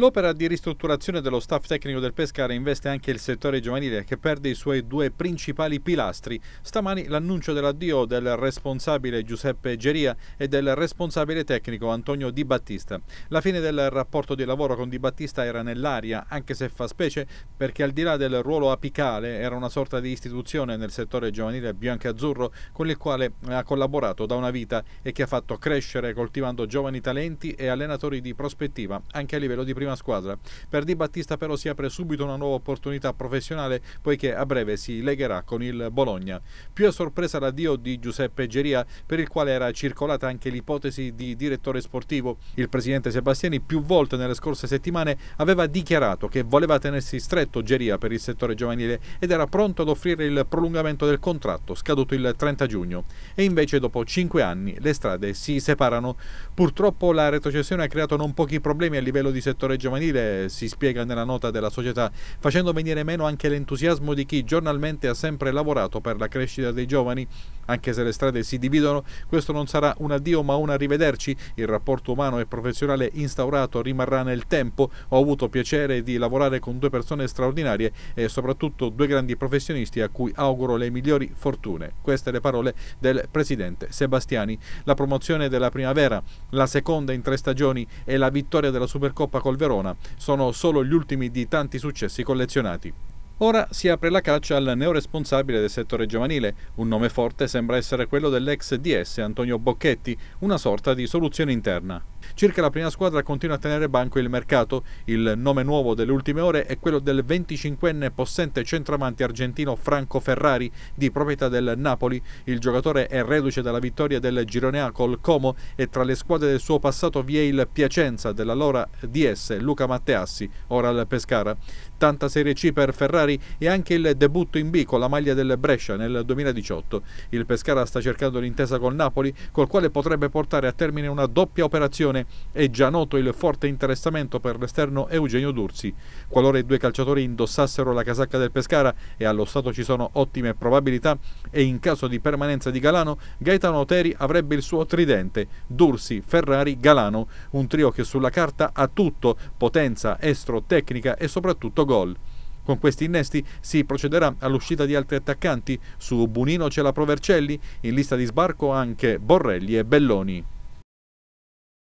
L'opera di ristrutturazione dello staff tecnico del Pescara investe anche il settore giovanile che perde i suoi due principali pilastri. Stamani l'annuncio dell'addio del responsabile Giuseppe Geria e del responsabile tecnico Antonio Di Battista. La fine del rapporto di lavoro con Di Battista era nell'aria, anche se fa specie perché al di là del ruolo apicale era una sorta di istituzione nel settore giovanile bianco-azzurro con il quale ha collaborato da una vita e che ha fatto crescere coltivando giovani talenti e allenatori di prospettiva anche a livello di prima prima squadra. Per Di Battista però si apre subito una nuova opportunità professionale poiché a breve si legherà con il Bologna. Più a sorpresa l'addio di Giuseppe Geria per il quale era circolata anche l'ipotesi di direttore sportivo. Il presidente Sebastiani più volte nelle scorse settimane aveva dichiarato che voleva tenersi stretto Geria per il settore giovanile ed era pronto ad offrire il prolungamento del contratto scaduto il 30 giugno. E invece dopo 5 anni le strade si separano. Purtroppo la retrocessione ha creato non pochi problemi a livello di settore giovanile, si spiega nella nota della società, facendo venire meno anche l'entusiasmo di chi giornalmente ha sempre lavorato per la crescita dei giovani anche se le strade si dividono, questo non sarà un addio ma un arrivederci. Il rapporto umano e professionale instaurato rimarrà nel tempo. Ho avuto piacere di lavorare con due persone straordinarie e soprattutto due grandi professionisti a cui auguro le migliori fortune. Queste le parole del presidente Sebastiani. La promozione della primavera, la seconda in tre stagioni e la vittoria della Supercoppa col Verona sono solo gli ultimi di tanti successi collezionati. Ora si apre la caccia al neoresponsabile del settore giovanile. Un nome forte sembra essere quello dell'ex DS Antonio Bocchetti, una sorta di soluzione interna. Circa la prima squadra continua a tenere banco il mercato. Il nome nuovo delle ultime ore è quello del 25enne possente centravanti argentino Franco Ferrari, di proprietà del Napoli. Il giocatore è reduce dalla vittoria del Girone A col Como e tra le squadre del suo passato vi è il Piacenza dell'allora DS Luca Matteassi, ora al Pescara. Tanta Serie C per Ferrari titolari e anche il debutto in B con la maglia del Brescia nel 2018. Il Pescara sta cercando l'intesa col Napoli, col quale potrebbe portare a termine una doppia operazione. È già noto il forte interessamento per l'esterno Eugenio Dursi. Qualora i due calciatori indossassero la casacca del Pescara, e allo stato ci sono ottime probabilità, e in caso di permanenza di Galano, Gaetano Oteri avrebbe il suo tridente, Dursi, Ferrari, Galano, un trio che sulla carta ha tutto, potenza, estro, tecnica e soprattutto gol. Con questi innesti si procederà all'uscita di altri attaccanti. Su Bunino c'è la Provercelli, in lista di sbarco anche Borrelli e Belloni.